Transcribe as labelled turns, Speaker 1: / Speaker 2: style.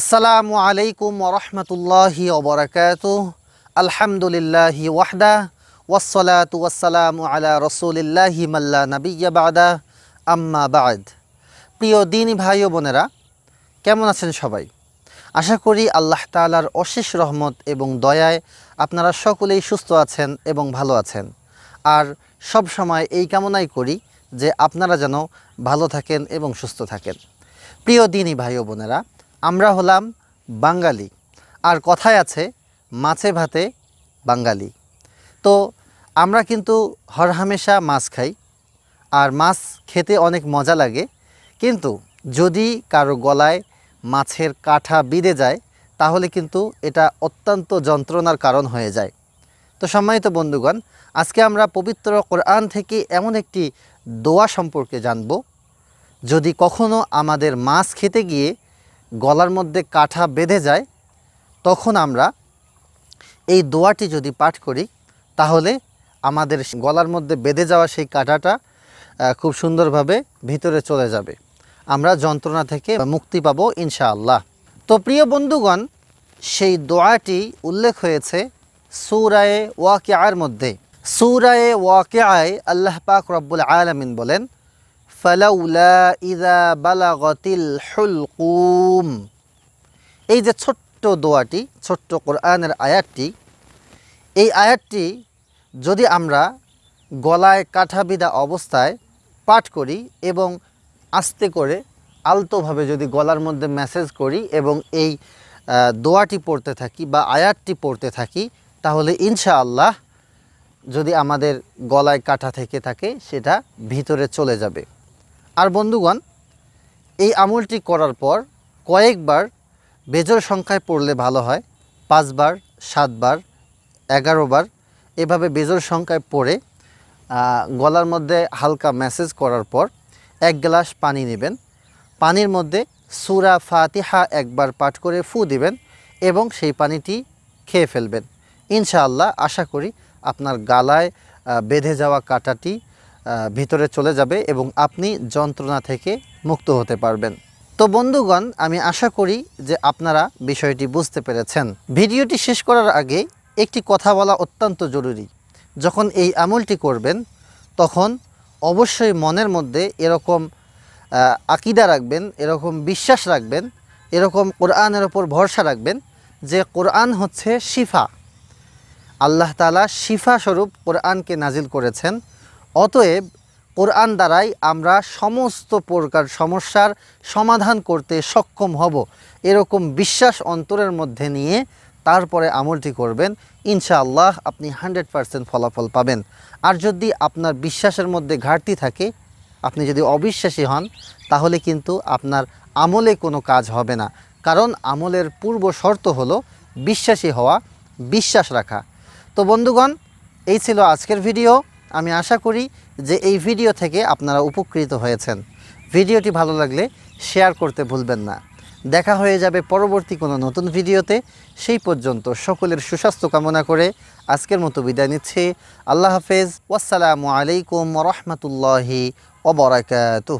Speaker 1: আসসালামু আলাইকুম ওরহমতুল্লাহি ওবরাকাত আলহামদুলিল্লাহ ওয়াহদা ওয়াসলাত ওয়াসালাম আলা রসুলিল্লাহি মাল্লা নবিয়াবাদা আম্মা বাদ প্রিয় দিন ভাই ও বোনেরা কেমন আছেন সবাই আশা করি আল্লাহ তালার অশেষ রহমত এবং দয়ায় আপনারা সকলেই সুস্থ আছেন এবং ভালো আছেন আর সব সময় এই কামনাই করি যে আপনারা যেন ভালো থাকেন এবং সুস্থ থাকেন প্রিয় দিনই ভাই ও বোনেরা আমরা হলাম বাঙালি আর কথায় আছে মাছে ভাতে বাঙালি তো আমরা কিন্তু হরহামেশা মাছ খাই আর মাছ খেতে অনেক মজা লাগে কিন্তু যদি কারো গলায় মাছের কাঁঠা বিঁধে যায় তাহলে কিন্তু এটা অত্যন্ত যন্ত্রণার কারণ হয়ে যায় তো সম্মানিত বন্ধুগণ আজকে আমরা পবিত্র কোরআন থেকে এমন একটি দোয়া সম্পর্কে জানব যদি কখনও আমাদের মাছ খেতে গিয়ে গলার মধ্যে কাঠা বেঁধে যায় তখন আমরা এই দোয়াটি যদি পাঠ করি তাহলে আমাদের গলার মধ্যে বেঁধে যাওয়া সেই কাঁটাটা খুব সুন্দরভাবে ভিতরে চলে যাবে আমরা যন্ত্রণা থেকে মুক্তি পাব ইনশাআল্লাহ তো প্রিয় বন্ধুগণ সেই দোয়াটি উল্লেখ হয়েছে সুরায়ে আয়ের মধ্যে সুরায়ে আয় আল্লাহ পাক রব্বুল আয়ালামিন বলেন এই যে ছোট্ট দোয়াটি ছোট্ট কোরআনের আয়াতটি এই আয়াতটি যদি আমরা গলায় কাঠাবিদা অবস্থায় পাঠ করি এবং আস্তে করে আলতোভাবে যদি গলার মধ্যে মেসেজ করি এবং এই দোয়াটি পড়তে থাকি বা আয়াতটি পড়তে থাকি তাহলে ইনশাআল্লাহ যদি আমাদের গলায় কাঠা থেকে থাকে সেটা ভিতরে চলে যাবে আর বন্ধুগণ এই আমলটি করার পর কয়েকবার বেজর সংখ্যায় পড়লে ভালো হয় পাঁচবার সাতবার এগারোবার এভাবে বেজর সংখ্যায় পড়ে গলার মধ্যে হালকা ম্যাসেজ করার পর এক গ্লাস পানি নেবেন পানির মধ্যে সুরা ফাতিহা একবার পাঠ করে ফু দিবেন এবং সেই পানিটি খেয়ে ফেলবেন ইনশাআল্লাহ আশা করি আপনার গালায় বেঁধে যাওয়া কাটাটি ভিতরে চলে যাবে এবং আপনি যন্ত্রণা থেকে মুক্ত হতে পারবেন তো বন্ধুগণ আমি আশা করি যে আপনারা বিষয়টি বুঝতে পেরেছেন ভিডিওটি শেষ করার আগে একটি কথা বলা অত্যন্ত জরুরি যখন এই আমলটি করবেন তখন অবশ্যই মনের মধ্যে এরকম আকিদা রাখবেন এরকম বিশ্বাস রাখবেন এরকম কোরআনের ওপর ভরসা রাখবেন যে কোরআন হচ্ছে শিফা আল্লাহ তালা শিফা স্বরূপ কোরআনকে নাজিল করেছেন অতএব কোরআন দ্বারাই আমরা সমস্ত প্রকার সমস্যার সমাধান করতে সক্ষম হব এরকম বিশ্বাস অন্তরের মধ্যে নিয়ে তারপরে আমলটি করবেন ইনশাআল্লাহ আপনি হান্ড্রেড পারসেন্ট ফলাফল পাবেন আর যদি আপনার বিশ্বাসের মধ্যে ঘাটতি থাকে আপনি যদি অবিশ্বাসী হন তাহলে কিন্তু আপনার আমলে কোনো কাজ হবে না কারণ আমলের পূর্ব শর্ত হলো বিশ্বাসী হওয়া বিশ্বাস রাখা তো বন্ধুগণ এই ছিল আজকের ভিডিও আমি আশা করি যে এই ভিডিও থেকে আপনারা উপকৃত হয়েছেন ভিডিওটি ভালো লাগলে শেয়ার করতে ভুলবেন না দেখা হয়ে যাবে পরবর্তী কোনো নতুন ভিডিওতে সেই পর্যন্ত সকলের সুস্বাস্থ্য কামনা করে আজকের মতো বিদায় নিচ্ছে আল্লাহ হাফেজ ওয়াসালামু আলাইকুম রহমতুল্লাহি ওবরাকাত